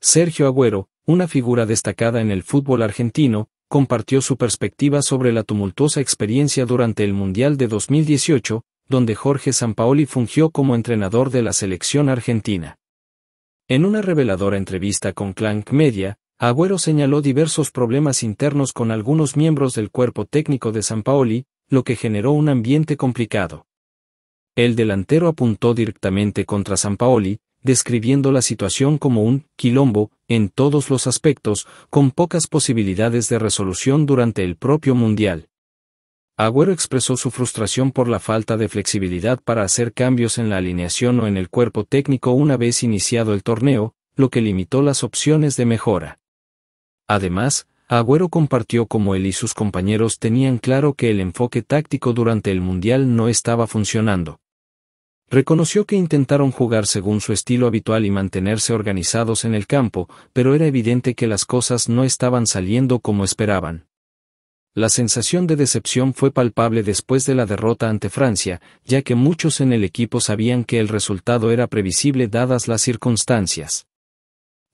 Sergio Agüero, una figura destacada en el fútbol argentino, compartió su perspectiva sobre la tumultuosa experiencia durante el Mundial de 2018, donde Jorge Sampaoli fungió como entrenador de la selección argentina. En una reveladora entrevista con Clank Media, Agüero señaló diversos problemas internos con algunos miembros del cuerpo técnico de Sampaoli, lo que generó un ambiente complicado. El delantero apuntó directamente contra Sampaoli, describiendo la situación como un quilombo, en todos los aspectos, con pocas posibilidades de resolución durante el propio Mundial. Agüero expresó su frustración por la falta de flexibilidad para hacer cambios en la alineación o en el cuerpo técnico una vez iniciado el torneo, lo que limitó las opciones de mejora. Además, Agüero compartió cómo él y sus compañeros tenían claro que el enfoque táctico durante el Mundial no estaba funcionando. Reconoció que intentaron jugar según su estilo habitual y mantenerse organizados en el campo, pero era evidente que las cosas no estaban saliendo como esperaban. La sensación de decepción fue palpable después de la derrota ante Francia, ya que muchos en el equipo sabían que el resultado era previsible dadas las circunstancias.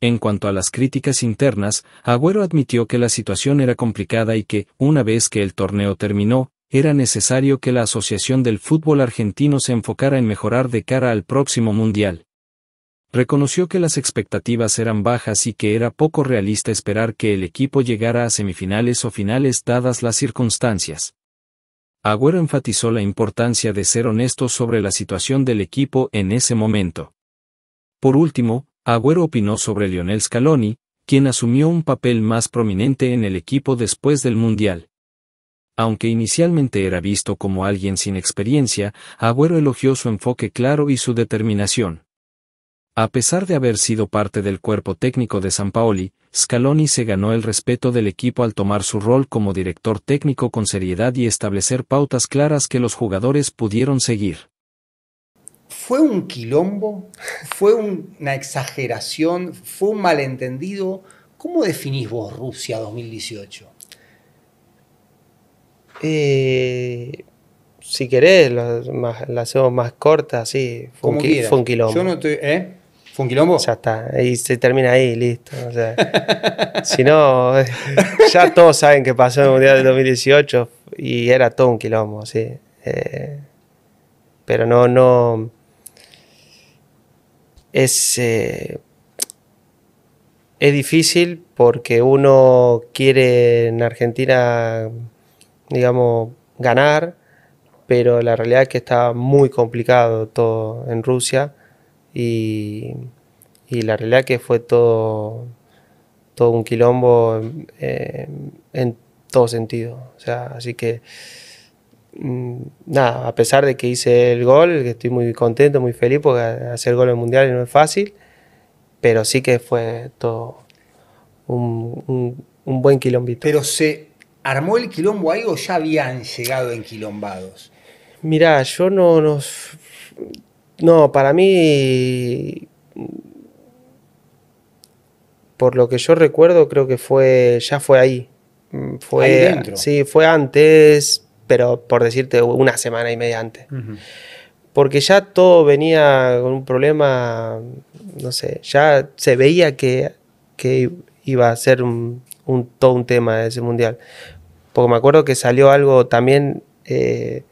En cuanto a las críticas internas, Agüero admitió que la situación era complicada y que, una vez que el torneo terminó, era necesario que la Asociación del Fútbol Argentino se enfocara en mejorar de cara al próximo Mundial. Reconoció que las expectativas eran bajas y que era poco realista esperar que el equipo llegara a semifinales o finales dadas las circunstancias. Agüero enfatizó la importancia de ser honesto sobre la situación del equipo en ese momento. Por último, Agüero opinó sobre Lionel Scaloni, quien asumió un papel más prominente en el equipo después del Mundial. Aunque inicialmente era visto como alguien sin experiencia, Agüero elogió su enfoque claro y su determinación. A pesar de haber sido parte del cuerpo técnico de San Paoli, Scaloni se ganó el respeto del equipo al tomar su rol como director técnico con seriedad y establecer pautas claras que los jugadores pudieron seguir. Fue un quilombo, fue una exageración, fue un malentendido. ¿Cómo definís vos Rusia 2018? Eh, si querés, la, hacemos más corta, así. Fue, un, quilombo. Yo no estoy, ¿eh? ¿Fue un Ya está, y se termina ahí, listo. si no, ya todos saben que pasó en el Mundial del 2018 y era todo un quilombo, sí. Eh, pero no, no. Es. Eh, es difícil porque uno quiere en Argentina digamos, ganar, pero la realidad es que está muy complicado todo en Rusia y, y la realidad es que fue todo, todo un quilombo eh, en todo sentido. O sea, así que mm, nada, a pesar de que hice el gol, que estoy muy contento, muy feliz, porque hacer gol en mundial no es fácil, pero sí que fue todo un, un, buen quilombito. Pero se ¿Armó el quilombo ahí o ya habían llegado en quilombados? Mirá, yo no, no. No, para mí. Por lo que yo recuerdo, creo que fue. Ya fue ahí. Mm, fue, Sí, fue antes, pero por decirte una semana y media antes. Porque ya todo venía con un problema. No sé, ya se veía que, iba a ser un, todo un tema de ese mundial. Porque me acuerdo que salió algo también eh,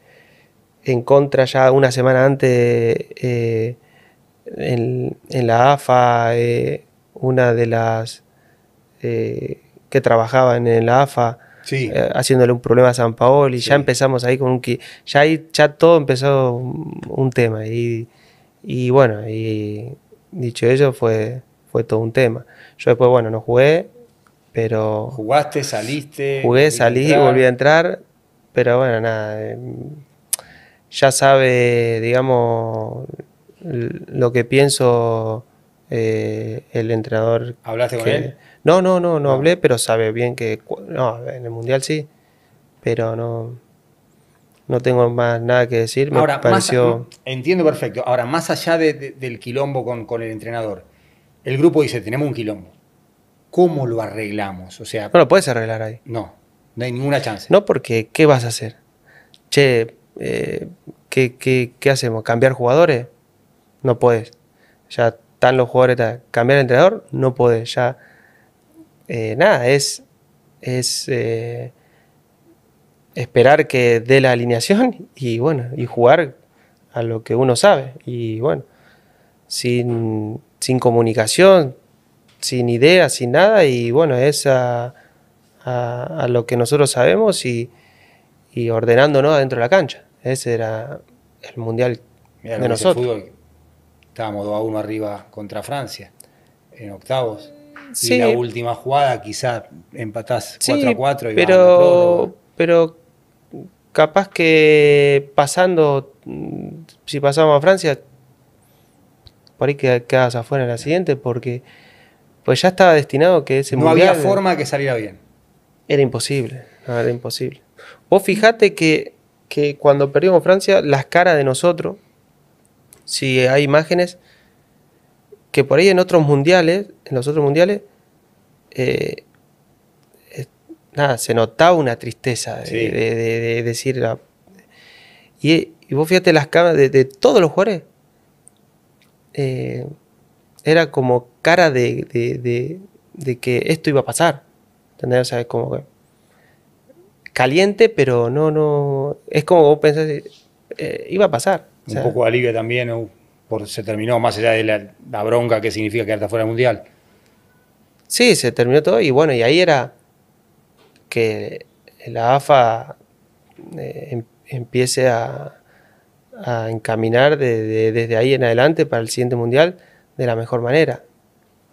en contra ya una semana antes eh, en, la AFA, eh, una de las que trabajaban en la AFA. haciéndole un problema a San Paolo y ya empezamos ahí con un... Ya, ahí, todo empezó un, tema y, bueno, y dicho eso, fue, fue todo un tema. Yo después, bueno, no jugué, pero... ¿Jugaste, saliste? Jugué, salí, y volví a entrar, pero bueno, nada, eh, ya sabe, digamos, lo que pienso eh, el entrenador. ¿Hablaste con él? No, no, no, no hablé, pero sabe bien que... No, en el Mundial sí, pero no... No tengo más nada que decir. Me pareció... entiendo perfecto. Ahora, más allá del quilombo con el entrenador, el grupo dice, tenemos un quilombo ¿cómo lo arreglamos? O sea, no lo puedes arreglar ahí. No, no hay ninguna chance. No, porque ¿qué vas a hacer? Che, eh, ¿qué, hacemos? ¿Cambiar jugadores? No puedes. Ya están los jugadores. ¿Cambiar entrenador? No puedes. Ya. Eh, nada, es. Es. Eh, esperar que dé la alineación y bueno, y jugar a lo que uno sabe. Y bueno, sin comunicación, sin ideas, sin nada, y bueno, es a, lo que nosotros sabemos y, ordenando ordenándonos dentro de la cancha. Ese era el mundial de nosotros. Fútbol, estábamos 2 a 1 arriba contra Francia en octavos. Y la última jugada quizás empatás 4 a 4 y pero, pero capaz que pasando, si pasamos a Francia, por ahí quedas afuera en la siguiente porque pues ya estaba destinado que ese mundial. No había forma de que saliera bien. Era imposible. era imposible. Vos fijate que, cuando perdimos Francia, las caras de nosotros, si hay imágenes, que por ahí en otros mundiales, en los otros mundiales, eh, nada, se notaba una tristeza de, decir. y, vos fíjate las caras de, todos los jugadores. Eh, era como cara de, que esto iba a pasar. como caliente, pero no, no. Es como vos pensás, eh, iba a pasar. un poco de alivio también, Por, se terminó, más allá de la, bronca que significa quedarte fuera del mundial. Sí, se terminó todo y bueno, y ahí era que la AFA eh, em, empiece a, encaminar desde ahí en adelante para el siguiente mundial de la mejor manera.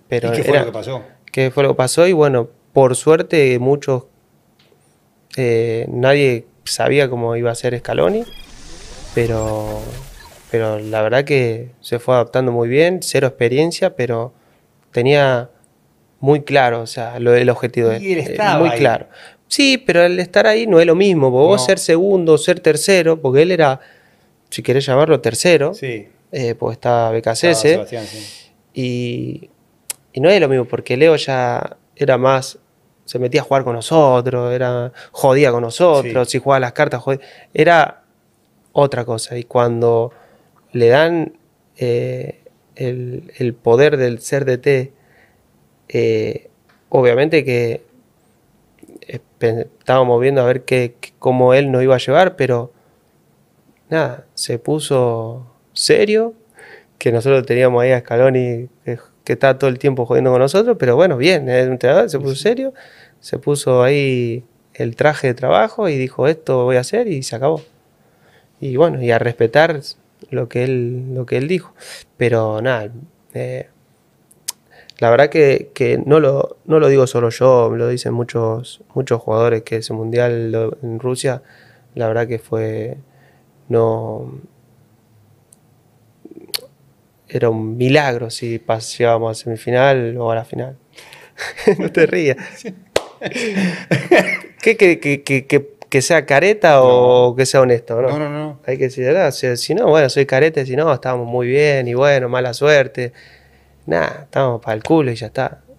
Pero qué fue lo que pasó? ¿Qué fue lo que pasó? Y bueno, por suerte muchos, eh, nadie sabía cómo iba a ser Scaloni, pero, pero la verdad que se fue adaptando muy bien, cero experiencia, pero tenía muy claro, sea, lo, el objetivo. de él eh, Muy claro. Sí, pero el estar ahí no es lo mismo, vos ser segundo, ser tercero, porque él era, si querés llamarlo, tercero. Sí eh, porque estaba y, no es lo mismo, porque Leo ya era más. Se metía a jugar con nosotros, era jodía con nosotros, si jugaba las cartas, Era otra cosa. Y cuando le dan eh, el, poder del ser de eh, obviamente que eh, estábamos viendo a ver qué, cómo él nos iba a llevar, pero nada, se puso serio, que nosotros teníamos ahí a Scaloni que, está todo el tiempo jugando con nosotros, pero bueno, bien, se puso serio, se puso ahí el traje de trabajo y dijo esto voy a hacer y se acabó. Y bueno, y a respetar lo que él, lo que él dijo. Pero nada, eh, la verdad que, no, lo, lo digo solo yo, lo dicen muchos, muchos jugadores que ese mundial en Rusia, la verdad que fue, no, era un milagro si pasábamos a semifinal o a la final. no te rías. que, que, sea careta o que sea honesto? ¿no? no, no, no. Hay que decir, si no, bueno, soy careta, si no, estábamos muy bien y bueno, mala suerte. Nada, estábamos para el culo y ya está.